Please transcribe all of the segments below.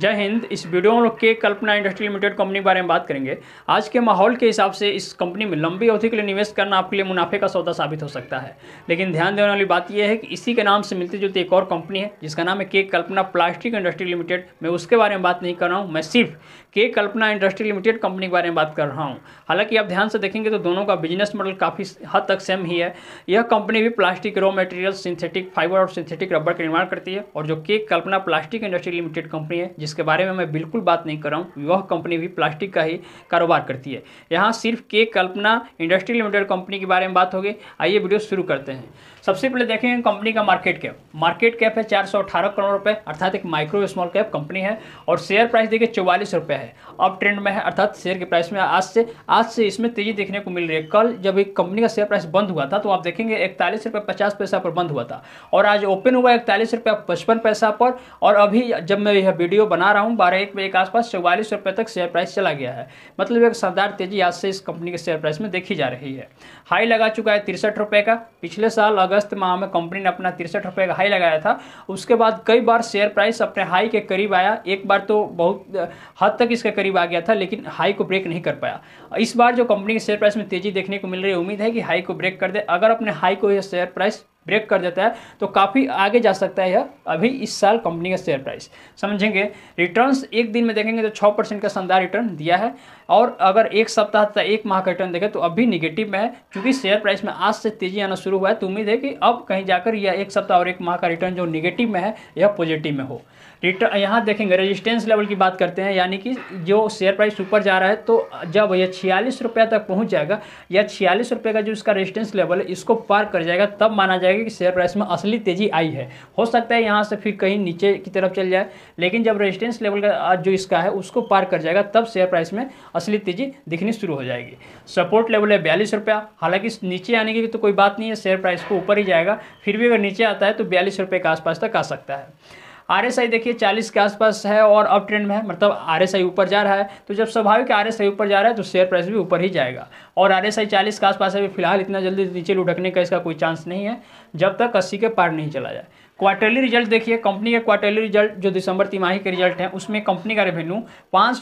जय हिंद इस वीडियो में लोग के कल्पना इंडस्ट्री लिमिटेड कंपनी के बारे में बात करेंगे आज के माहौल के हिसाब से इस कंपनी में लंबी अवधि के लिए निवेश करना आपके लिए मुनाफे का सौदा साबित हो सकता है लेकिन ध्यान देने वाली बात यह है कि इसी के नाम से मिलती जुलती एक और कंपनी है जिसका नाम है के कल्पना प्लास्टिक इंडस्ट्री लिमिटेड मैं उसके बारे में बात नहीं कर रहा हूँ मैं सिर्फ के कल्पना इंडस्ट्री लिमिटेड कंपनी के बारे में बात कर रहा हूँ हालांकि आप ध्यान से देखेंगे तो दोनों का बिजनेस मॉडल काफ़ी हद तक सेम ही है यह कंपनी भी plastic raw material synthetic fibre और सिंथेटिक रबड़ का निर्माण करती है और जो K Kalpana plastic industry limited company है जिसके बारे में मैं बिल्कुल बात नहीं कर रहा हूँ वह कंपनी भी प्लास्टिक का ही कारोबार करती है यहाँ सिर्फ के कल्पना इंडस्ट्री लिमिटेड कंपनी के बारे में बात होगी आइए वीडियो शुरू करते हैं सबसे पहले देखेंगे कंपनी का मार्केट कैप मार्केट कैप है चार करोड़ रुपये अर्थात एक माइक्रो स्मॉल कैप कंपनी है और शेयर प्राइस देखिए चौवालीस रुपये है अब ट्रेंड में है अर्थात शेयर के प्राइस में आज से आज से इसमें तेजी देखने को मिल रही है कल जब एक कंपनी का शेयर प्राइस बंद हुआ था तो आप देखेंगे इकतालीस रुपये पचास पैसा पर बंद हुआ था और आज ओपन हुआ इकतालीस रुपये पचपन पैसा पर और अभी जब मैं यह वीडियो बना रहा हूँ बारह एक बजे के आसपास चौवालीस रुपये तक शेयर प्राइस चला गया है मतलब एक शानदार तेजी आज से इस कंपनी के शेयर प्राइस में देखी जा रही है हाई लगा चुका है तिरसठ रुपये का पिछले साल अगस्त माह में कंपनी ने अपना तिरसठ रुपये का हाई लगाया था उसके बाद कई बार शेयर प्राइस अपने हाई के करीब आया एक बार तो बहुत हद तक इसके करीब आ गया था लेकिन हाई को ब्रेक नहीं कर पाया इस बार जो कंपनी के शेयर प्राइस में तेजी देखने को मिल रही है उम्मीद है कि हाई को ब्रेक कर दे अगर अपने हाई को यह शेयर प्राइस ब्रेक कर देता है तो काफ़ी आगे जा सकता है यह अभी इस साल कंपनी का शेयर प्राइस समझेंगे रिटर्न्स एक दिन में देखेंगे तो छः परसेंट का शानदार रिटर्न दिया है और अगर एक सप्ताह तथा एक माह का रिटर्न देखें तो अभी निगेटिव में है क्योंकि शेयर प्राइस में आज से तेजी आना शुरू हुआ है तो उम्मीद है कि अब कहीं जाकर यह एक सप्ताह और एक माह का रिटर्न जो निगेटिव में है यह पॉजिटिव में हो रिटर्न यहाँ देखेंगे रेजिस्टेंस लेवल की बात करते हैं यानी कि जो शेयर प्राइस ऊपर जा रहा है तो जब यह छियालीस रुपये तक पहुँच जाएगा या छियालीस रुपये का जो इसका रेजिस्टेंस लेवल है इसको पार कर जाएगा तब माना जाएगा जाएगा कि शेयर प्राइस में असली तेज़ी आई है हो सकता है यहाँ से फिर कहीं नीचे की तरफ चल जाए लेकिन जब रेजिस्टेंस लेवल का जो इसका है उसको पार कर जाएगा तब शेयर प्राइस में असली तेज़ी दिखनी शुरू हो जाएगी सपोर्ट लेवल है बयालीस रुपया हालांकि नीचे आने की तो कोई बात नहीं है शेयर प्राइस को ऊपर ही जाएगा फिर भी अगर नीचे आता है तो बयालीस रुपये के आसपास तक आ सकता है आई देखिए 40 के आसपास है और अप ट्रेंड में है मतलब आई ऊपर जा रहा है तो जब स्वाभाविक आई ऊपर जा रहा है तो शेयर प्राइस भी ऊपर ही जाएगा और आई चालीस के आसपास है फिलहाल इतना जल्दी नीचे लुढ़कने का इसका कोई चांस नहीं है जब तक अस्सी के पार नहीं चला जाए क्वार्टरली रिजल्ट देखिए कंपनी के क्वार्टरली रिजल्ट जो दिसंबर तिमाही के रिजल्ट है उसमें कंपनी का रेवेन्यू पाँच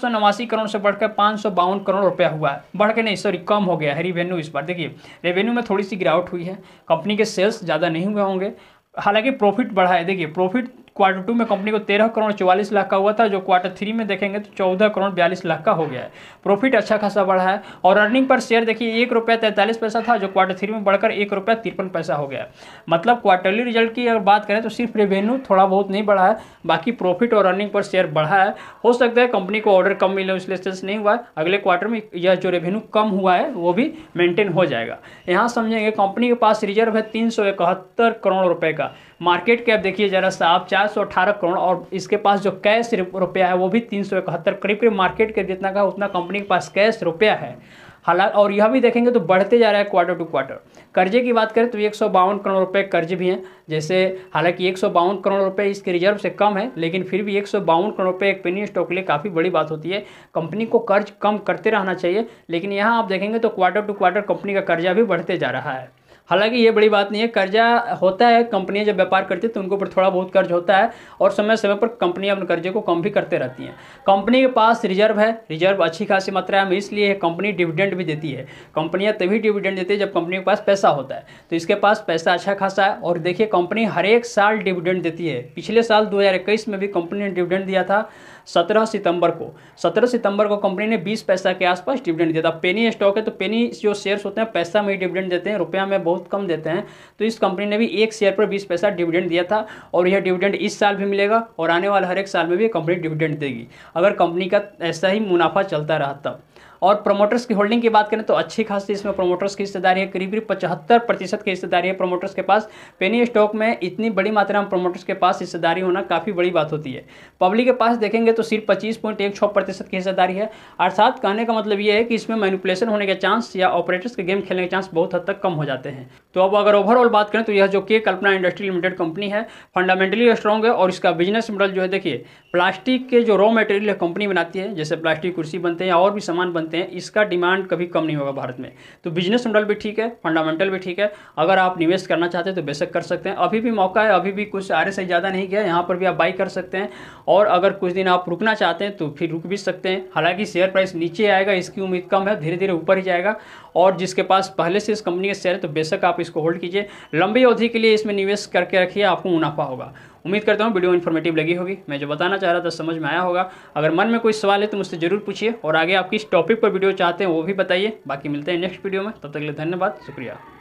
करोड़ से बढ़कर पाँच करोड़ रुपया हुआ है बढ़ के नहीं सॉरी कम हो गया है रेवेन्यू इस बार देखिए रेवेन्यू में थोड़ी सी गिरावट हुई है कंपनी के सेल्स ज़्यादा नहीं हुए होंगे हालांकि प्रॉफिट बढ़ा है देखिए प्रॉफिट क्वार्टर टू में कंपनी को तेरह करोड़ चौवालीस लाख का हुआ था जो क्वार्टर थ्री में देखेंगे तो चौदह करोड़ बयालीस लाख का हो गया है प्रॉफिट अच्छा खासा बढ़ा है और अर्निंग पर शेयर देखिए एक रुपया तैंतालीस पैसा था जो क्वार्टर थ्री में बढ़कर एक रुपया तिरपन पैसा हो गया मतलब क्वार्टरली रिजल्ट की अगर बात करें तो सिर्फ रेवेन्यू थोड़ा बहुत नहीं बढ़ा है बाकी प्रॉफिट और अर्निंग पर शेयर बढ़ा है हो सकता है कंपनी को ऑर्डर कम मिले इसलिए सेल्स नहीं हुआ है अगले क्वार्टर में यह जो रेवेन्यू कम हुआ है वो भी मेंटेन हो जाएगा यहाँ समझेंगे कंपनी के पास रिजर्व है तीन करोड़ रुपये का मार्केट कैप देखिए जरा साहब चार करोड़ और इसके पास जो कैश रुपया है वो भी तीन करीब करीब मार्केट कैप जितना का उतना कंपनी के पास कैश रुपया है हालांकि और यह भी देखेंगे तो बढ़ते जा रहा है क्वार्टर टू क्वार्टर कर्जे की बात करें तो एक करोड़ रुपए कर्ज भी हैं जैसे हालांकि एक करोड़ रुपए इसके रिजर्व से कम है लेकिन फिर भी एक करोड़ रुपए एक पेनी स्टॉक के लिए काफ़ी बड़ी बात होती है कंपनी को कर्ज कम करते रहना चाहिए लेकिन यहाँ आप देखेंगे तो क्वार्टर टू क्वार्टर कंपनी का कर्जा भी बढ़ते जा रहा है हालांकि ये बड़ी बात नहीं है कर्जा होता है कंपनियां जब व्यापार करती है तो उनके ऊपर थोड़ा बहुत कर्ज होता है और समय समय पर कंपनियां अपने कर्जे को कम भी करते रहती हैं कंपनी के पास रिजर्व है रिजर्व अच्छी खासी मात्रा में इसलिए कंपनी डिविडेंड भी देती है कंपनियाँ तभी डिविडेंड देती है जब कंपनी के पास पैसा होता है तो इसके पास पैसा अच्छा खासा है और देखिए कंपनी हर एक साल डिविडेंड देती है पिछले साल दो में भी कंपनी ने डिविडेंड दिया था सत्रह सितंबर को सत्रह सितंबर को कंपनी ने बीस पैसा के आसपास डिविडेंड दिया था पेनी स्टॉक है तो पेनी जो शेयर्स होते हैं पैसा में ही डिविडेंड देते हैं रुपया में बहुत कम देते हैं तो इस कंपनी ने भी एक शेयर पर बीस पैसा डिविडेंड दिया था और यह डिविडेंड इस साल भी मिलेगा और आने वाले हर एक साल में भी कंपनी डिविडेंड देगी अगर कंपनी का ऐसा ही मुनाफा चलता रहा तब और प्रोमोटर्स की होल्डिंग की बात करें तो अच्छी खासी इसमें प्रोमोटर्स की हिस्सेदारी है करीब करीब पचहत्तर प्रतिशत की हिस्सेदारी है प्रोमोटर्स के पास पेनी स्टॉक में इतनी बड़ी मात्रा में प्रोमोटर्स के पास हिस्सेदारी होना काफ़ी बड़ी बात होती है पब्लिक के पास देखेंगे तो सिर्फ पच्चीस पॉइंट एक छः प्रतिशत की हिस्सेदारी है अर्थात कहने का मतलब यह है कि इसमें मैनिपुलेशन होने के चांस या ऑपरेटर्स के गेम खेलने के चांस बहुत हद तक कम हो जाते हैं तो अब अगर ओवरऑल बात करें तो यह जो K Kalpana industry limited company है फंडामेंटली स्ट्रॉन्ग है और इसका बिजनेस मॉडल जो है देखिए प्लास्टिक के जो रॉ मटेरियल कंपनी बनाती है जैसे प्लास्टिक कुर्सी बनते हैं और भी सामान बनते जानते हैं इसका डिमांड कभी कम नहीं होगा भारत में तो बिजनेस मॉडल भी ठीक है फंडामेंटल भी ठीक है अगर आप निवेश करना चाहते हैं तो बेशक कर सकते हैं अभी भी मौका है अभी भी कुछ आर ज़्यादा नहीं गया यहाँ पर भी आप बाई कर सकते हैं और अगर कुछ दिन आप रुकना चाहते हैं तो फिर रुक भी सकते हैं हालांकि शेयर प्राइस नीचे आएगा इसकी उम्मीद कम है धीरे धीरे ऊपर ही जाएगा और जिसके पास पहले से इस कंपनी के शेयर है तो बेशक आप इसको होल्ड कीजिए लंबी अवधि के लिए इसमें निवेश करके रखिए आपको मुनाफा होगा उम्मीद करता हूँ वीडियो इन्फॉर्मेटिव लगी होगी मैं जो बताना चाह रहा था समझ में आया होगा अगर मन में कोई सवाल है तो मुझसे जरूर पूछिए और आगे आप किस टॉपिक पर वीडियो चाहते हैं वो भी बताइए बाकी मिलते हैं नेक्स्ट वीडियो में तब तक के लिए धन्यवाद शुक्रिया